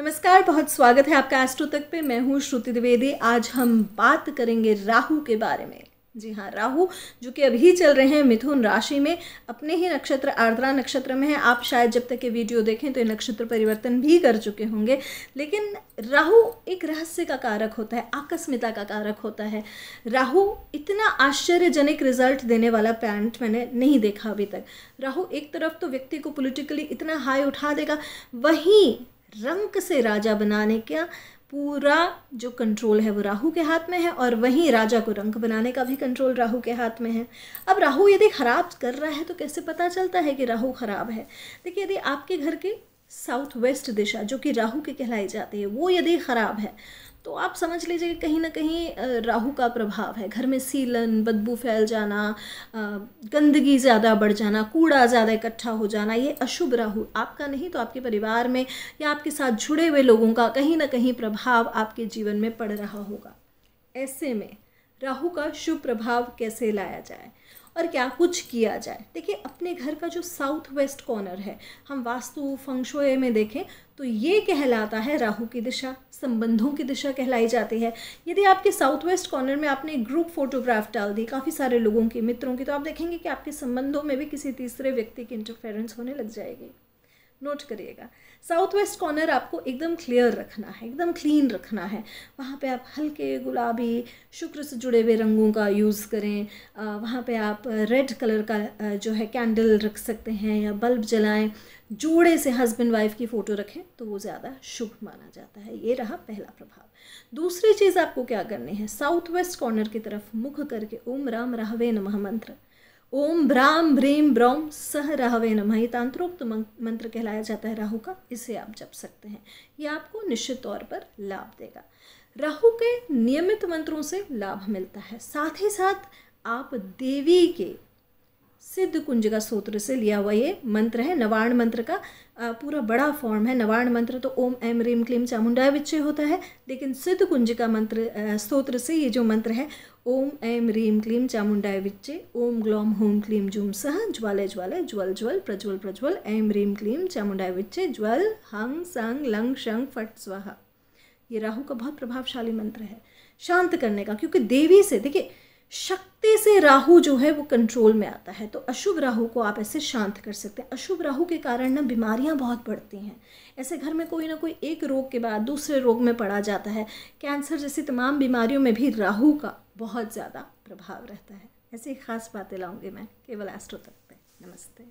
नमस्कार बहुत स्वागत है आपका एस्ट्रो तक पे मैं हूँ श्रुति द्विवेदी आज हम बात करेंगे राहु के बारे में जी हाँ राहु जो कि अभी चल रहे हैं मिथुन राशि में अपने ही नक्षत्र आर्द्रा नक्षत्र में है आप शायद जब तक ये वीडियो देखें तो ये नक्षत्र परिवर्तन भी कर चुके होंगे लेकिन राहु एक रहस्य का कारक होता है आकस्मिता का कारक होता है राहु इतना आश्चर्यजनक रिजल्ट देने वाला पैंट मैंने नहीं देखा अभी तक राहु एक तरफ तो व्यक्ति को पोलिटिकली इतना हाई उठा देगा वहीं रंक से राजा बनाने का पूरा जो कंट्रोल है वो राहु के हाथ में है और वहीं राजा को रंक बनाने का भी कंट्रोल राहु के हाथ में है अब राहु यदि खराब कर रहा है तो कैसे पता चलता है कि राहु खराब है देखिए यदि आपके घर के साउथ वेस्ट दिशा जो कि राहु की कहलाई जाती है वो यदि ख़राब है तो आप समझ लीजिए कि कहीं ना कहीं राहु का प्रभाव है घर में सीलन बदबू फैल जाना गंदगी ज़्यादा बढ़ जाना कूड़ा ज़्यादा इकट्ठा हो जाना ये अशुभ राहु आपका नहीं तो आपके परिवार में या आपके साथ जुड़े हुए लोगों का कहीं ना कहीं प्रभाव आपके जीवन में पड़ रहा होगा ऐसे में राहु का शुभ प्रभाव कैसे लाया जाए और क्या कुछ किया जाए देखिए अपने घर का जो साउथ वेस्ट कॉर्नर है हम वास्तु फंक्शोए में देखें तो ये कहलाता है राहु की दिशा संबंधों की दिशा कहलाई जाती है यदि आपके साउथ वेस्ट कॉर्नर में आपने ग्रुप फोटोग्राफ डाल दी काफ़ी सारे लोगों की मित्रों की तो आप देखेंगे कि आपके संबंधों में भी किसी तीसरे व्यक्ति की इंटरफेरेंस होने लग जाएगी नोट करिएगा साउथ वेस्ट कॉर्नर आपको एकदम क्लियर रखना है एकदम क्लीन रखना है वहाँ पे आप हल्के गुलाबी शुक्र से जुड़े हुए रंगों का यूज़ करें वहाँ पे आप रेड कलर का जो है कैंडल रख सकते हैं या बल्ब जलाएं जोड़े से हस्बैंड वाइफ की फ़ोटो रखें तो वो ज़्यादा शुभ माना जाता है ये रहा पहला प्रभाव दूसरी चीज़ आपको क्या करनी है साउथ वेस्ट कॉर्नर की तरफ मुख करके ओम राम राहवे नमः मंत्र ओम भ्राम ब्रीम ब्रौम सह राहवे नम ये तांत्रोक्त मंत्र कहलाया जाता है राहु का इसे आप जप सकते हैं ये आपको निश्चित तौर पर लाभ देगा राहु के नियमित मंत्रों से लाभ मिलता है साथ ही साथ आप देवी के सिद्ध का सूत्र से लिया हुआ ये मंत्र है नवार्ण मंत्र का पूरा बड़ा फॉर्म है नवार्ण मंत्र तो ओम एम रीम क्लीम चामुंडा विच्छय होता है लेकिन सिद्ध कुंजिका मंत्र स्तोत्र से ये जो मंत्र है ओम एम रीम क्लीम चामुंडा विच्छे ओम ग्लोम होम क्लीम जूम सह ज्वाले ज्वाले ज्वल ज्वल प्रज्वल प्रज्वल एम रीम क्लीम चामुंडा विच्छे ज्वल हंग संग लंग शंग फट स्वाहा ये राहु का बहुत प्रभावशाली मंत्र है शांत करने का क्योंकि देवी से देखिए शक्ति से राहु जो है वो कंट्रोल में आता है तो अशुभ राहु को आप ऐसे शांत कर सकते हैं अशुभ राहु के कारण ना बीमारियां बहुत बढ़ती हैं ऐसे घर में कोई ना कोई एक रोग के बाद दूसरे रोग में पड़ा जाता है कैंसर जैसी तमाम बीमारियों में भी राहु का बहुत ज़्यादा प्रभाव रहता है ऐसी खास बातें लाऊंगी मैं केवल एस्ट्रो तक पे नमस्ते